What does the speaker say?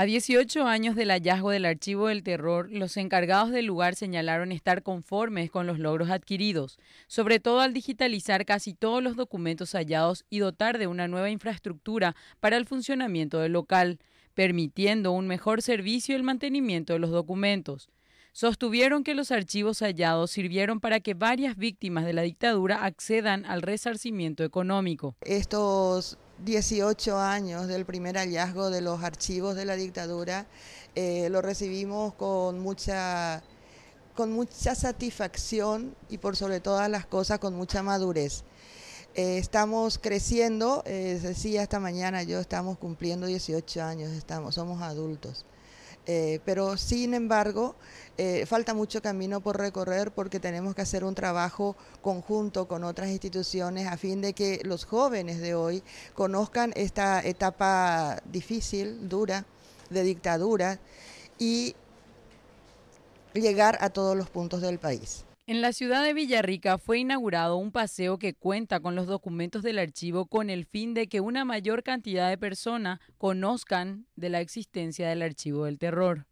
A 18 años del hallazgo del archivo del terror, los encargados del lugar señalaron estar conformes con los logros adquiridos, sobre todo al digitalizar casi todos los documentos hallados y dotar de una nueva infraestructura para el funcionamiento del local, permitiendo un mejor servicio y el mantenimiento de los documentos. Sostuvieron que los archivos hallados sirvieron para que varias víctimas de la dictadura accedan al resarcimiento económico. Estos 18 años del primer hallazgo de los archivos de la dictadura eh, lo recibimos con mucha satisfacción y por sobre todas las cosas con mucha madurez. Eh, estamos creciendo, eh, decía esta mañana yo, estamos cumpliendo 18 años, estamos, somos adultos. Eh, pero sin embargo, eh, falta mucho camino por recorrer porque tenemos que hacer un trabajo conjunto con otras instituciones a fin de que los jóvenes de hoy conozcan esta etapa difícil, dura, de dictadura y llegar a todos los puntos del país. En la ciudad de Villarrica fue inaugurado un paseo que cuenta con los documentos del archivo con el fin de que una mayor cantidad de personas conozcan de la existencia del archivo del terror.